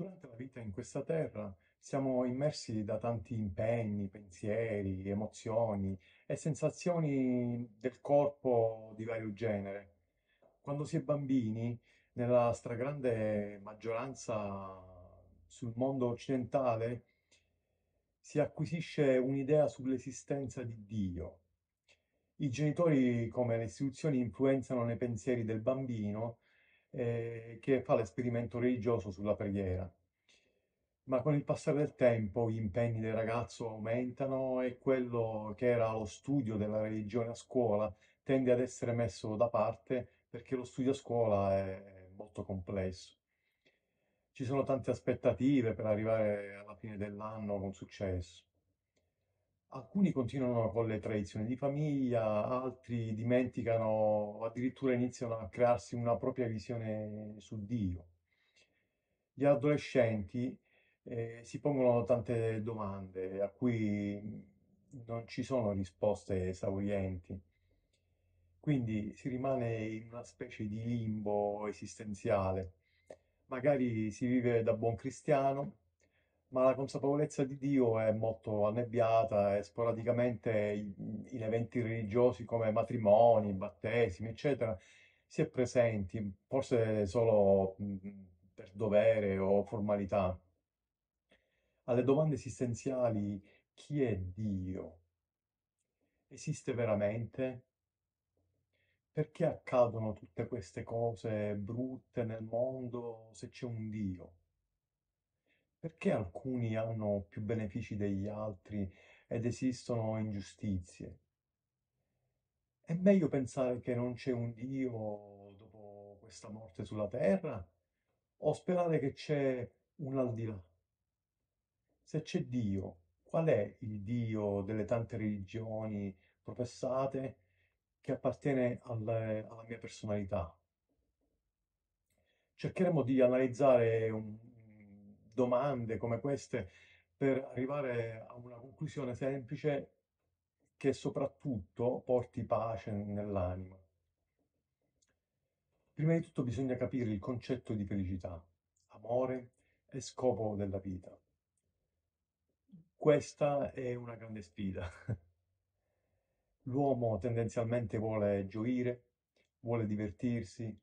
Durante la vita in questa terra siamo immersi da tanti impegni, pensieri, emozioni e sensazioni del corpo di vario genere. Quando si è bambini, nella stragrande maggioranza sul mondo occidentale, si acquisisce un'idea sull'esistenza di Dio. I genitori, come le istituzioni, influenzano nei pensieri del bambino eh, che fa l'esperimento religioso sulla preghiera. Ma con il passare del tempo gli impegni del ragazzo aumentano e quello che era lo studio della religione a scuola tende ad essere messo da parte perché lo studio a scuola è molto complesso. Ci sono tante aspettative per arrivare alla fine dell'anno con successo. Alcuni continuano con le tradizioni di famiglia, altri dimenticano o addirittura iniziano a crearsi una propria visione su Dio. Gli adolescenti eh, si pongono tante domande a cui mm, non ci sono risposte esaurienti, quindi si rimane in una specie di limbo esistenziale. Magari si vive da buon cristiano, ma la consapevolezza di Dio è molto annebbiata e sporadicamente in eventi religiosi come matrimoni, battesimi, eccetera, si è presenti, forse solo mm, per dovere o formalità. Alle domande esistenziali, chi è Dio? Esiste veramente? Perché accadono tutte queste cose brutte nel mondo se c'è un Dio? Perché alcuni hanno più benefici degli altri ed esistono ingiustizie? È meglio pensare che non c'è un Dio dopo questa morte sulla terra o sperare che c'è un al di là? Se c'è Dio, qual è il Dio delle tante religioni professate che appartiene al- alla mia personalità? Cercheremo di analizzare un domande come queste per arrivare a una conclusione semplice che soprattutto porti pace nell'anima. Prima di tutto bisogna capire il concetto di felicità, amore e scopo della vita. Questa è una grande sfida. L'uomo tendenzialmente vuole gioire, vuole divertirsi,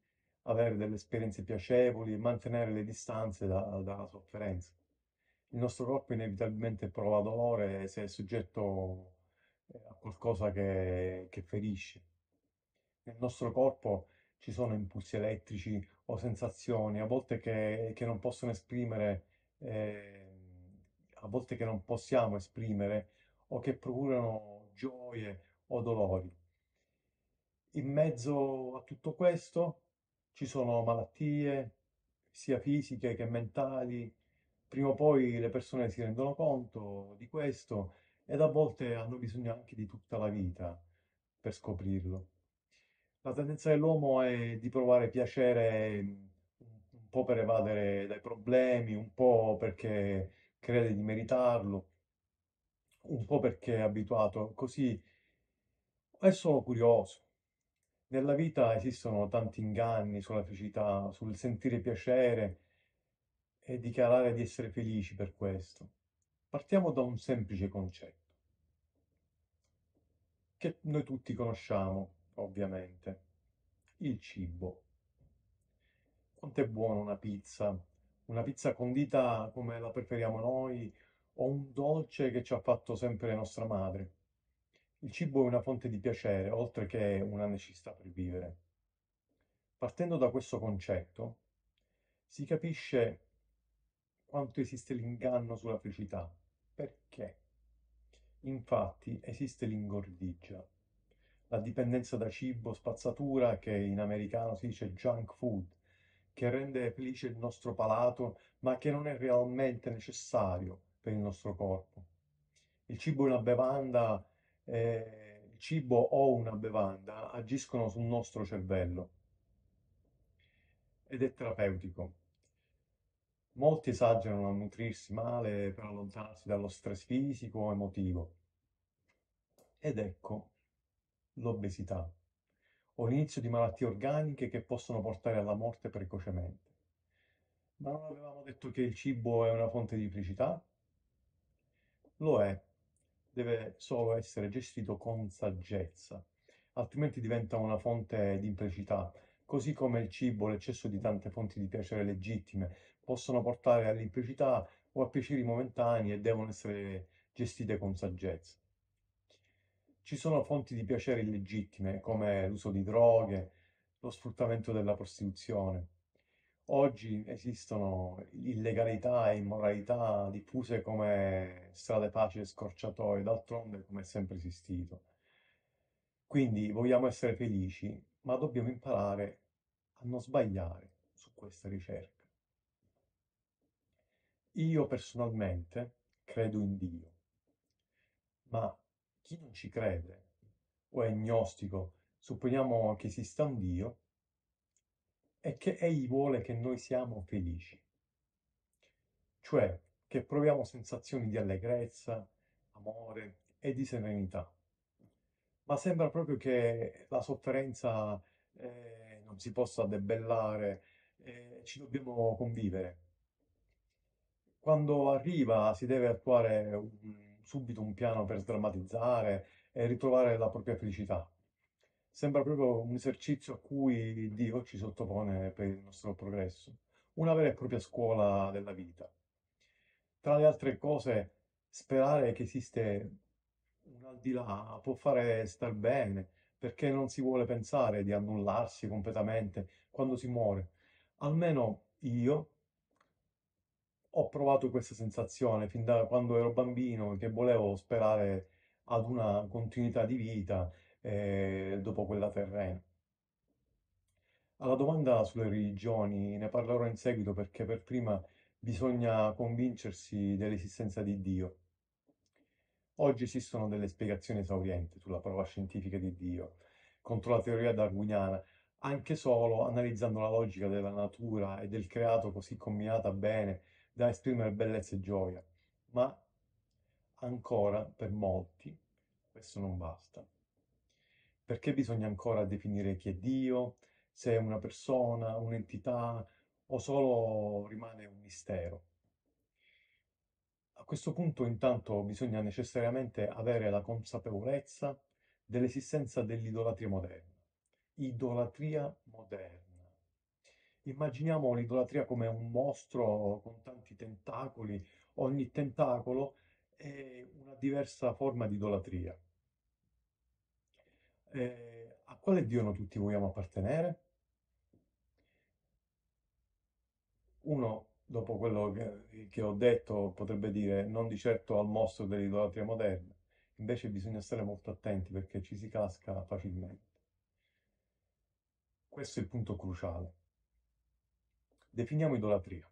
avere delle esperienze piacevoli e mantenere le distanze da- dalla sofferenza. Il nostro corpo inevitabilmente prova dolore se è soggetto eh, a qualcosa che, che ferisce. Nel nostro corpo ci sono impulsi elettrici o sensazioni, a volte che, che non possono esprimere, eh, a volte che non possiamo esprimere o che procurano gioie o dolori. In mezzo a tutto questo ci sono malattie sia fisiche che mentali. Prima o poi le persone si rendono conto di questo ed a volte hanno bisogno anche di tutta la vita per scoprirlo. La tendenza dell'uomo è di provare piacere mm, un po' per evadere dai problemi, un po' perché crede di meritarlo, un po' perché è abituato, così è solo curioso. Nella vita esistono tanti inganni sulla felicità, sul sentire piacere e dichiarare di essere felici per questo. Partiamo da un semplice concetto, che noi tutti conosciamo, ovviamente, il cibo. Quanto è buona una pizza, una pizza condita come la preferiamo noi, o un dolce che ci ha fatto sempre nostra madre. Il cibo è una fonte di piacere, oltre che una necessità per vivere. Partendo da questo concetto, si capisce quanto esiste l'inganno sulla felicità. Perché? Infatti esiste l'ingordigia, la dipendenza da cibo, spazzatura, che in americano si dice junk food, che rende felice il nostro palato, ma che non è realmente necessario per il nostro corpo. Il cibo è una bevanda eh, il cibo o una bevanda agiscono sul nostro cervello ed è terapeutico. Molti esagerano a nutrirsi male per allontanarsi dallo stress fisico o emotivo. Ed ecco l'obesità o l'inizio di malattie organiche che possono portare alla morte precocemente. Ma non avevamo detto che il cibo è una fonte di felicità? Lo è, deve solo essere gestito con saggezza, altrimenti diventa una fonte di implicità, così come il cibo, l'eccesso di tante fonti di piacere legittime possono portare all'implicità o a piaceri momentanei e devono essere gestite con saggezza. Ci sono fonti di piacere illegittime come l'uso di droghe, lo sfruttamento della prostituzione, Oggi esistono illegalità e immoralità diffuse come strade facili e scorciatoie, d'altronde come è sempre esistito. Quindi vogliamo essere felici, ma dobbiamo imparare a non sbagliare su questa ricerca. Io personalmente credo in Dio, ma chi non ci crede o è agnostico, supponiamo che esista un Dio, è che Egli vuole che noi siamo felici, cioè che proviamo sensazioni di allegrezza, amore e di serenità. Ma sembra proprio che la sofferenza eh, non si possa debellare, eh, ci dobbiamo convivere. Quando arriva si deve attuare un, subito un piano per sdrammatizzare e ritrovare la propria felicità. Sembra proprio un esercizio a cui Dio ci sottopone per il nostro progresso, una vera e propria scuola della vita. Tra le altre cose, sperare che esiste un al di là può fare star bene, perché non si vuole pensare di annullarsi completamente quando si muore. Almeno io ho provato questa sensazione fin da quando ero bambino, che volevo sperare ad una continuità di vita eh, dopo quella terrena. Alla domanda sulle religioni ne parlerò in seguito perché per prima bisogna convincersi dell'esistenza di Dio. Oggi esistono delle spiegazioni esaurienti sulla prova scientifica di Dio contro la teoria darwiniana, anche solo analizzando la logica della natura e del creato così combinata bene da esprimere bellezza e gioia, ma ancora per molti questo non basta perché bisogna ancora definire chi è Dio, se è una persona, un'entità o solo rimane un mistero. A questo punto intanto bisogna necessariamente avere la consapevolezza dell'esistenza dell'idolatria moderna. Idolatria moderna. Immaginiamo l'idolatria come un mostro con tanti tentacoli, ogni tentacolo è una diversa forma di idolatria eh, a quale Dio noi tutti vogliamo appartenere? Uno, dopo quello che, che ho detto, potrebbe dire non di certo al mostro dell'idolatria moderna, invece bisogna stare molto attenti perché ci si casca facilmente. Questo è il punto cruciale. Definiamo idolatria.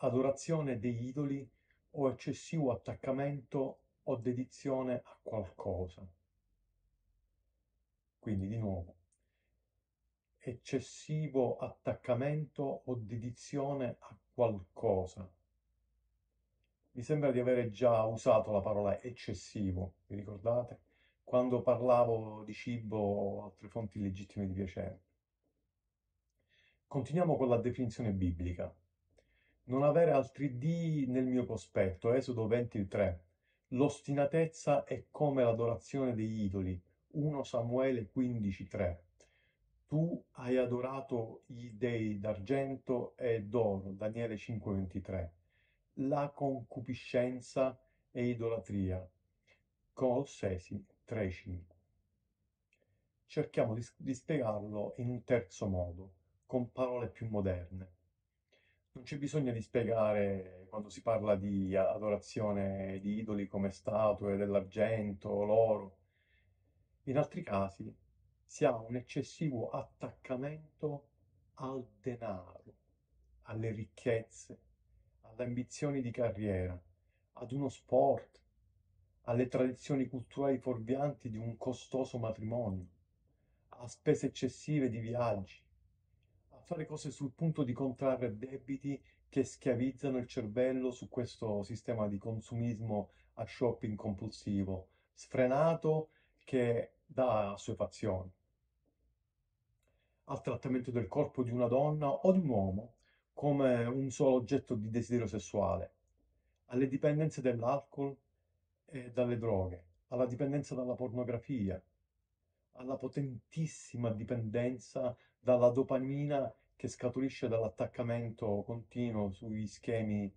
Adorazione degli idoli o eccessivo attaccamento o dedizione a qualcosa. Quindi di nuovo, eccessivo attaccamento o dedizione a qualcosa. Mi sembra di avere già usato la parola eccessivo, vi ricordate? Quando parlavo di cibo o altre fonti legittime di piacere. Continuiamo con la definizione biblica. Non avere altri D nel mio cospetto, Esodo 23. L'ostinatezza è come l'adorazione degli idoli, 1 Samuele 15,3 Tu hai adorato gli dei d'argento e d'oro, Daniele 5,23 La concupiscenza e idolatria, Colossesi 3,5 Cerchiamo di, di spiegarlo in un terzo modo, con parole più moderne. Non c'è bisogno di spiegare quando si parla di adorazione di idoli come statue, dell'argento, l'oro, in altri casi si ha un eccessivo attaccamento al denaro, alle ricchezze, alle ambizioni di carriera, ad uno sport, alle tradizioni culturali fuorvianti di un costoso matrimonio, a spese eccessive di viaggi, a fare cose sul punto di contrarre debiti che schiavizzano il cervello su questo sistema di consumismo a shopping compulsivo, sfrenato che da assuefazione, al trattamento del corpo di una donna o di un uomo come un solo oggetto di desiderio sessuale, alle dipendenze dall'alcol e dalle droghe, alla dipendenza dalla pornografia, alla potentissima dipendenza dalla dopamina che scaturisce dall'attaccamento continuo sugli schemi,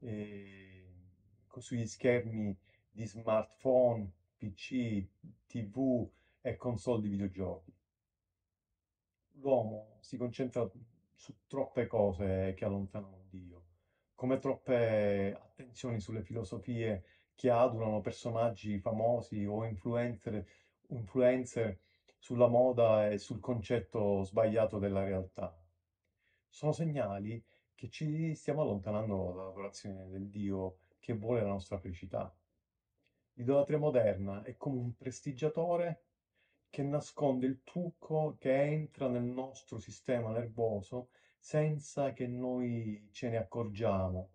eh, sugli schermi di smartphone, PC, TV e console di videogiochi. L'uomo si concentra su troppe cose che allontanano Dio, come troppe attenzioni sulle filosofie che adulano personaggi famosi o influencer, influencer sulla moda e sul concetto sbagliato della realtà. Sono segnali che ci stiamo allontanando dalla adorazione del Dio che vuole la nostra felicità. L'idolatria moderna è come un prestigiatore che nasconde il trucco che entra nel nostro sistema nervoso senza che noi ce ne accorgiamo.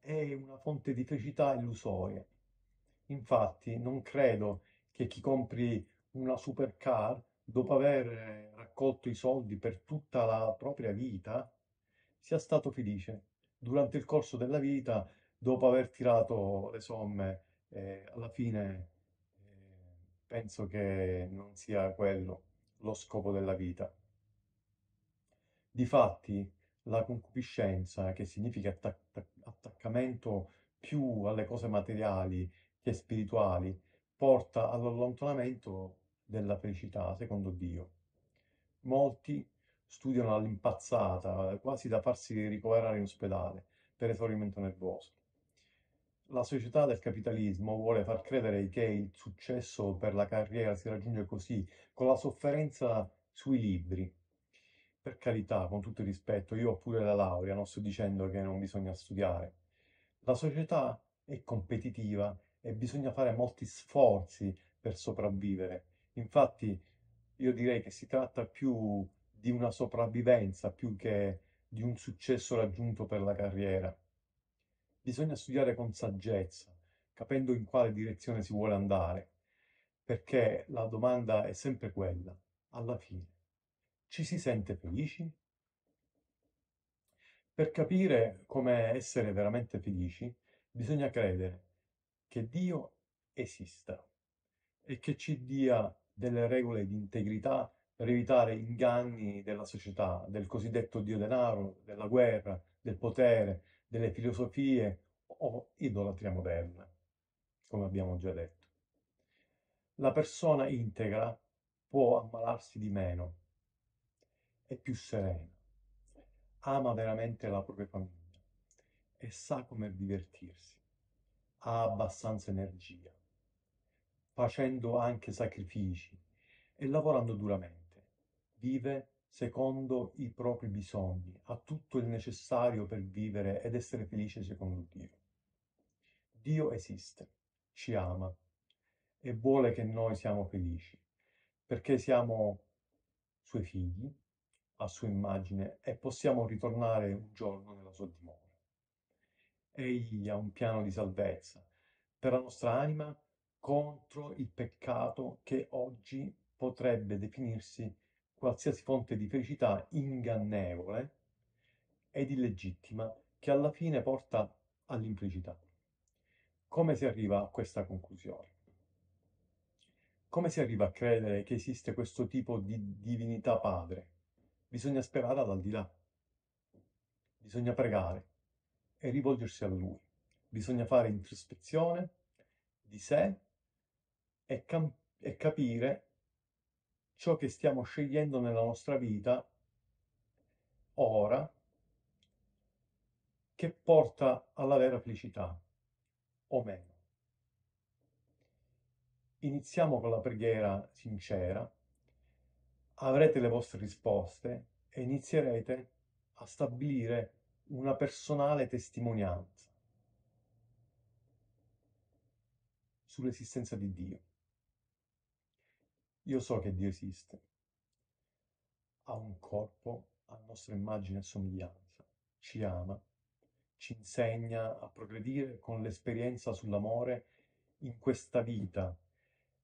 È una fonte di felicità illusoria. Infatti, non credo che chi compri una supercar dopo aver raccolto i soldi per tutta la propria vita sia stato felice durante il corso della vita dopo aver tirato le somme eh, alla fine eh, penso che non sia quello lo scopo della vita. Difatti, la concupiscenza, che significa attac- attaccamento più alle cose materiali che spirituali, porta all'allontanamento della felicità, secondo Dio. Molti studiano all'impazzata, quasi da farsi ricoverare in ospedale per esaurimento nervoso. La società del capitalismo vuole far credere che il successo per la carriera si raggiunge così, con la sofferenza sui libri. Per carità, con tutto il rispetto, io ho pure la laurea, non sto dicendo che non bisogna studiare. La società è competitiva e bisogna fare molti sforzi per sopravvivere. Infatti, io direi che si tratta più di una sopravvivenza più che di un successo raggiunto per la carriera bisogna studiare con saggezza, capendo in quale direzione si vuole andare, perché la domanda è sempre quella, alla fine. Ci si sente felici? Per capire come essere veramente felici, bisogna credere che Dio esista e che ci dia delle regole di integrità per evitare inganni della società, del cosiddetto Dio denaro, della guerra, del potere, delle filosofie o idolatria moderna, come abbiamo già detto. La persona integra può ammalarsi di meno, è più serena, ama veramente la propria famiglia e sa come divertirsi, ha abbastanza energia, facendo anche sacrifici e lavorando duramente, vive secondo i propri bisogni, ha tutto il necessario per vivere ed essere felice secondo Dio. Dio esiste, ci ama e vuole che noi siamo felici, perché siamo suoi figli, a sua immagine e possiamo ritornare un giorno nella sua dimora. Egli ha un piano di salvezza per la nostra anima contro il peccato che oggi potrebbe definirsi qualsiasi fonte di felicità ingannevole ed illegittima che alla fine porta all'implicità. Come si arriva a questa conclusione? Come si arriva a credere che esiste questo tipo di divinità padre? Bisogna sperare dal di là, Bisogna pregare e rivolgersi a lui. Bisogna fare introspezione di sé e, cam- e capire ciò che stiamo scegliendo nella nostra vita ora che porta alla vera felicità o meno. Iniziamo con la preghiera sincera, avrete le vostre risposte e inizierete a stabilire una personale testimonianza sull'esistenza di Dio. Io so che Dio esiste. Ha un corpo a nostra immagine e somiglianza. Ci ama. Ci insegna a progredire con l'esperienza sull'amore in questa vita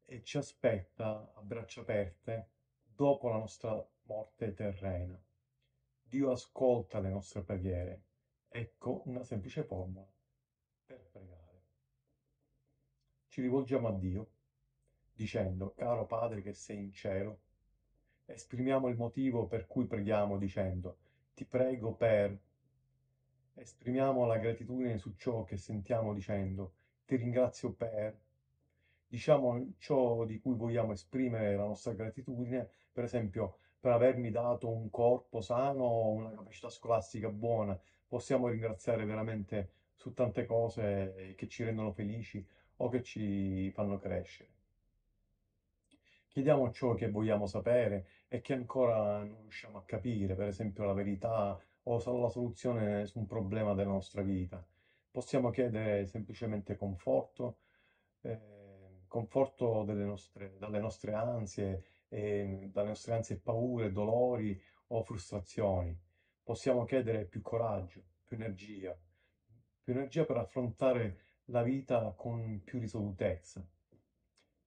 e ci aspetta a braccia aperte dopo la nostra morte terrena. Dio ascolta le nostre preghiere. Ecco una semplice formula per pregare. Ci rivolgiamo a Dio dicendo, caro Padre che sei in cielo, esprimiamo il motivo per cui preghiamo dicendo, ti prego per... Esprimiamo la gratitudine su ciò che sentiamo dicendo, ti ringrazio per... Diciamo ciò di cui vogliamo esprimere la nostra gratitudine, per esempio per avermi dato un corpo sano, o una capacità scolastica buona, possiamo ringraziare veramente su tante cose eh, che ci rendono felici o che ci fanno crescere. Chiediamo ciò che vogliamo sapere e che ancora non riusciamo a capire, per esempio la verità o solo la soluzione su un problema della nostra vita. Possiamo chiedere semplicemente conforto, eh, conforto delle nostre, dalle nostre ansie, eh, dalle nostre ansie e paure, dolori o frustrazioni. Possiamo chiedere più coraggio, più energia, più energia per affrontare la vita con più risolutezza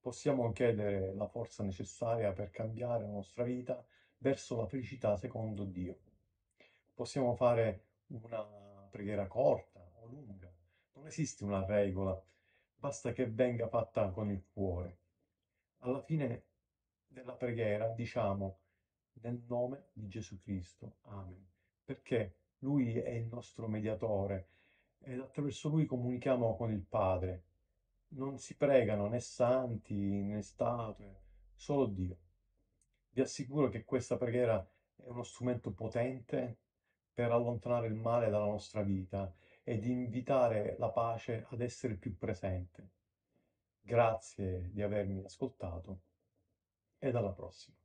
possiamo chiedere la forza necessaria per cambiare la nostra vita verso la felicità secondo Dio. Possiamo fare una preghiera corta o lunga, non esiste una regola, basta che venga fatta con il cuore. Alla fine della preghiera diciamo nel nome di Gesù Cristo, Amen, perché Lui è il nostro mediatore ed attraverso Lui comunichiamo con il Padre non si pregano né santi né statue, solo Dio. Vi assicuro che questa preghiera è uno strumento potente per allontanare il male dalla nostra vita ed invitare la pace ad essere più presente. Grazie di avermi ascoltato e alla prossima.